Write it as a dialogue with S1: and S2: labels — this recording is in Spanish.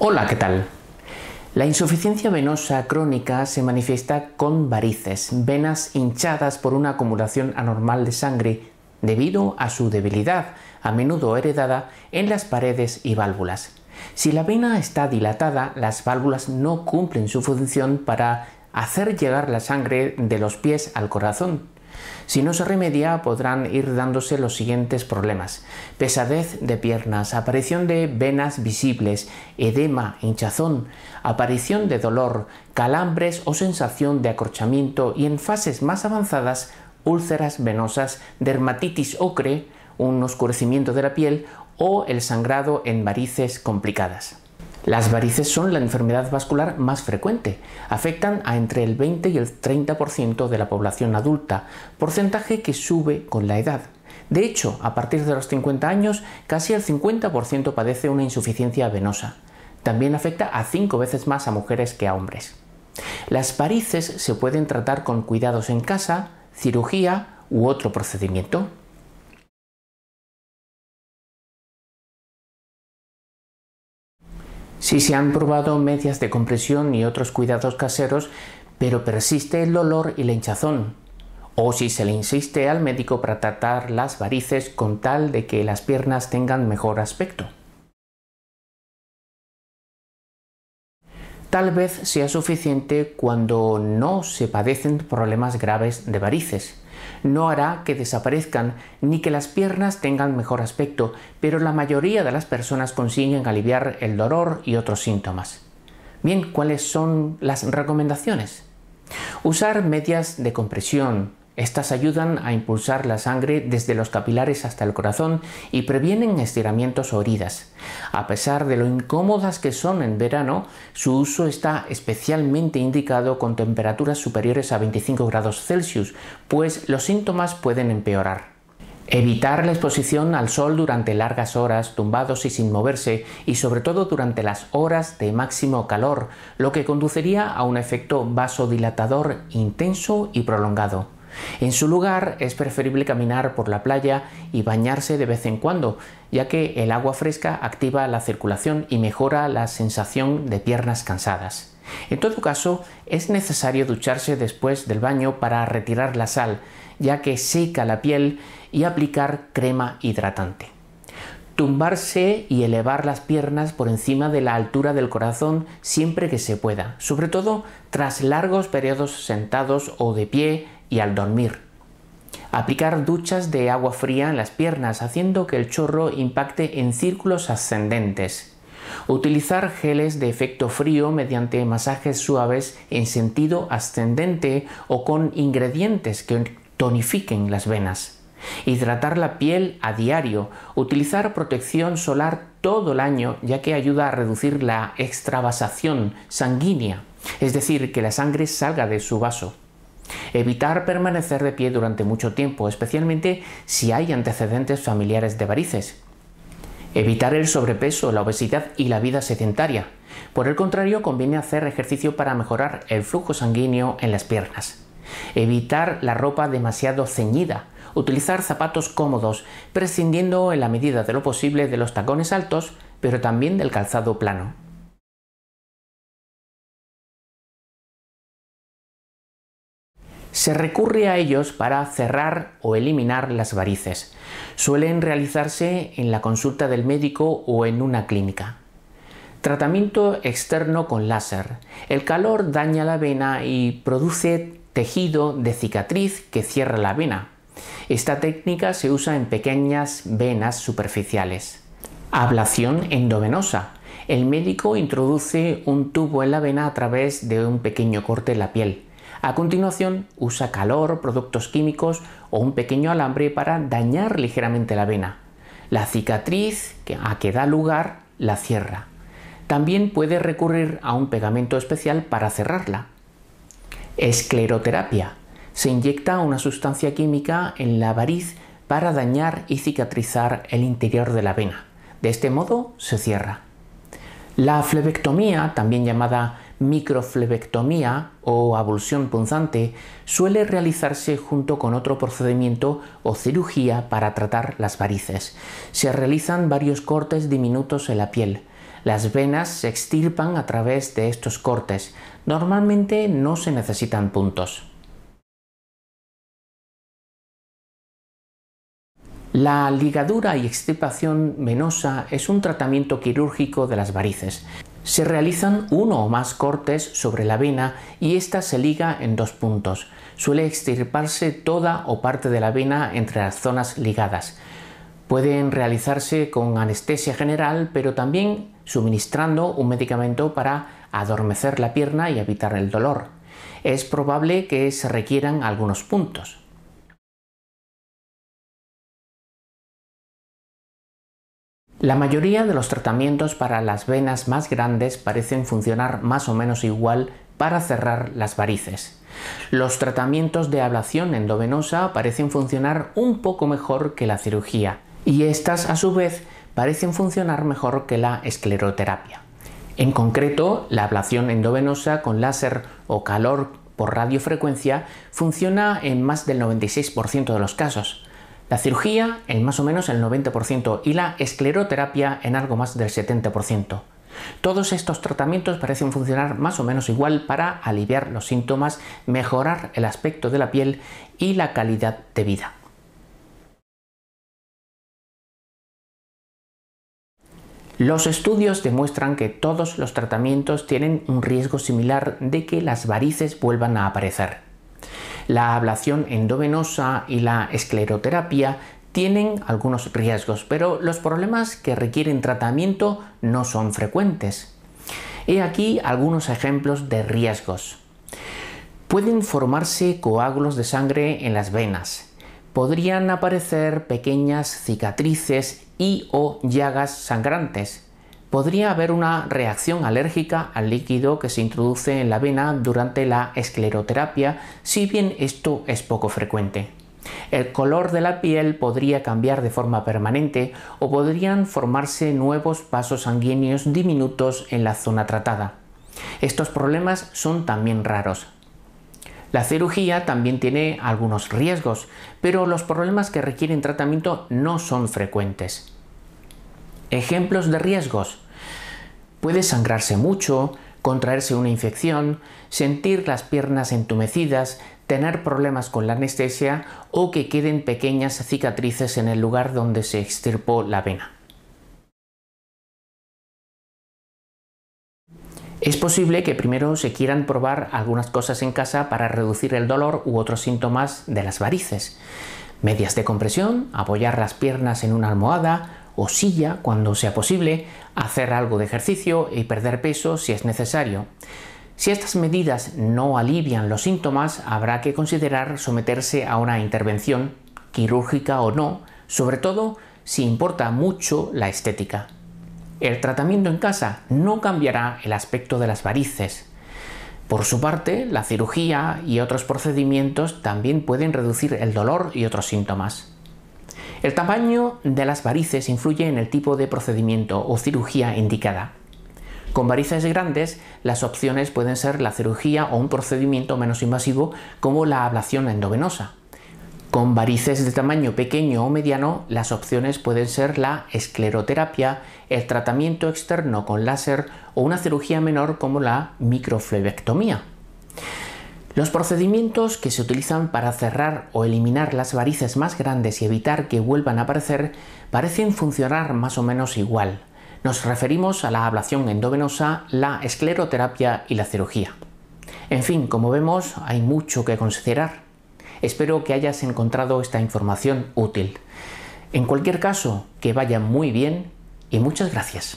S1: Hola, ¿qué tal? La insuficiencia venosa crónica se manifiesta con varices, venas hinchadas por una acumulación anormal de sangre debido a su debilidad, a menudo heredada, en las paredes y válvulas. Si la vena está dilatada, las válvulas no cumplen su función para hacer llegar la sangre de los pies al corazón, si no se remedia, podrán ir dándose los siguientes problemas. Pesadez de piernas, aparición de venas visibles, edema, hinchazón, aparición de dolor, calambres o sensación de acorchamiento y en fases más avanzadas, úlceras venosas, dermatitis ocre, un oscurecimiento de la piel o el sangrado en varices complicadas. Las varices son la enfermedad vascular más frecuente. Afectan a entre el 20 y el 30% de la población adulta, porcentaje que sube con la edad. De hecho, a partir de los 50 años, casi el 50% padece una insuficiencia venosa. También afecta a 5 veces más a mujeres que a hombres. Las varices se pueden tratar con cuidados en casa, cirugía u otro procedimiento. Si se han probado medias de compresión y otros cuidados caseros, pero persiste el dolor y la hinchazón. O si se le insiste al médico para tratar las varices con tal de que las piernas tengan mejor aspecto. Tal vez sea suficiente cuando no se padecen problemas graves de varices no hará que desaparezcan ni que las piernas tengan mejor aspecto, pero la mayoría de las personas consiguen aliviar el dolor y otros síntomas. Bien, ¿cuáles son las recomendaciones? Usar medias de compresión, estas ayudan a impulsar la sangre desde los capilares hasta el corazón y previenen estiramientos o heridas. A pesar de lo incómodas que son en verano, su uso está especialmente indicado con temperaturas superiores a 25 grados Celsius, pues los síntomas pueden empeorar. Evitar la exposición al sol durante largas horas, tumbados y sin moverse, y sobre todo durante las horas de máximo calor, lo que conduciría a un efecto vasodilatador intenso y prolongado. En su lugar es preferible caminar por la playa y bañarse de vez en cuando, ya que el agua fresca activa la circulación y mejora la sensación de piernas cansadas. En todo caso, es necesario ducharse después del baño para retirar la sal, ya que seca la piel y aplicar crema hidratante. Tumbarse y elevar las piernas por encima de la altura del corazón siempre que se pueda, sobre todo tras largos periodos sentados o de pie y al dormir. Aplicar duchas de agua fría en las piernas haciendo que el chorro impacte en círculos ascendentes. Utilizar geles de efecto frío mediante masajes suaves en sentido ascendente o con ingredientes que tonifiquen las venas. Hidratar la piel a diario. Utilizar protección solar todo el año ya que ayuda a reducir la extravasación sanguínea, es decir, que la sangre salga de su vaso. Evitar permanecer de pie durante mucho tiempo, especialmente si hay antecedentes familiares de varices. Evitar el sobrepeso, la obesidad y la vida sedentaria. Por el contrario, conviene hacer ejercicio para mejorar el flujo sanguíneo en las piernas. Evitar la ropa demasiado ceñida. Utilizar zapatos cómodos, prescindiendo en la medida de lo posible de los tacones altos, pero también del calzado plano. se recurre a ellos para cerrar o eliminar las varices. Suelen realizarse en la consulta del médico o en una clínica. Tratamiento externo con láser. El calor daña la vena y produce tejido de cicatriz que cierra la vena. Esta técnica se usa en pequeñas venas superficiales. Ablación endovenosa. El médico introduce un tubo en la vena a través de un pequeño corte en la piel. A continuación, usa calor, productos químicos o un pequeño alambre para dañar ligeramente la vena. La cicatriz a que da lugar la cierra. También puede recurrir a un pegamento especial para cerrarla. Escleroterapia. Se inyecta una sustancia química en la variz para dañar y cicatrizar el interior de la vena. De este modo se cierra. La flebectomía, también llamada microflebectomía o abulsión punzante suele realizarse junto con otro procedimiento o cirugía para tratar las varices. Se realizan varios cortes diminutos en la piel. Las venas se extirpan a través de estos cortes. Normalmente no se necesitan puntos. La ligadura y extirpación venosa es un tratamiento quirúrgico de las varices. Se realizan uno o más cortes sobre la vena y ésta se liga en dos puntos. Suele extirparse toda o parte de la vena entre las zonas ligadas. Pueden realizarse con anestesia general, pero también suministrando un medicamento para adormecer la pierna y evitar el dolor. Es probable que se requieran algunos puntos. La mayoría de los tratamientos para las venas más grandes parecen funcionar más o menos igual para cerrar las varices. Los tratamientos de ablación endovenosa parecen funcionar un poco mejor que la cirugía y estas a su vez parecen funcionar mejor que la escleroterapia. En concreto, la ablación endovenosa con láser o calor por radiofrecuencia funciona en más del 96% de los casos, la cirugía en más o menos el 90% y la escleroterapia en algo más del 70%. Todos estos tratamientos parecen funcionar más o menos igual para aliviar los síntomas, mejorar el aspecto de la piel y la calidad de vida. Los estudios demuestran que todos los tratamientos tienen un riesgo similar de que las varices vuelvan a aparecer. La ablación endovenosa y la escleroterapia tienen algunos riesgos, pero los problemas que requieren tratamiento no son frecuentes. He aquí algunos ejemplos de riesgos. Pueden formarse coágulos de sangre en las venas. Podrían aparecer pequeñas cicatrices y o llagas sangrantes podría haber una reacción alérgica al líquido que se introduce en la vena durante la escleroterapia, si bien esto es poco frecuente. El color de la piel podría cambiar de forma permanente o podrían formarse nuevos vasos sanguíneos diminutos en la zona tratada. Estos problemas son también raros. La cirugía también tiene algunos riesgos, pero los problemas que requieren tratamiento no son frecuentes. Ejemplos de riesgos. Puede sangrarse mucho, contraerse una infección, sentir las piernas entumecidas, tener problemas con la anestesia o que queden pequeñas cicatrices en el lugar donde se extirpó la vena. Es posible que primero se quieran probar algunas cosas en casa para reducir el dolor u otros síntomas de las varices. Medias de compresión, apoyar las piernas en una almohada, o silla cuando sea posible, hacer algo de ejercicio y perder peso si es necesario. Si estas medidas no alivian los síntomas, habrá que considerar someterse a una intervención, quirúrgica o no, sobre todo si importa mucho la estética. El tratamiento en casa no cambiará el aspecto de las varices. Por su parte, la cirugía y otros procedimientos también pueden reducir el dolor y otros síntomas. El tamaño de las varices influye en el tipo de procedimiento o cirugía indicada. Con varices grandes, las opciones pueden ser la cirugía o un procedimiento menos invasivo como la ablación endovenosa. Con varices de tamaño pequeño o mediano, las opciones pueden ser la escleroterapia, el tratamiento externo con láser o una cirugía menor como la microflebectomía. Los procedimientos que se utilizan para cerrar o eliminar las varices más grandes y evitar que vuelvan a aparecer parecen funcionar más o menos igual. Nos referimos a la ablación endovenosa, la escleroterapia y la cirugía. En fin, como vemos, hay mucho que considerar. Espero que hayas encontrado esta información útil. En cualquier caso, que vaya muy bien y muchas gracias.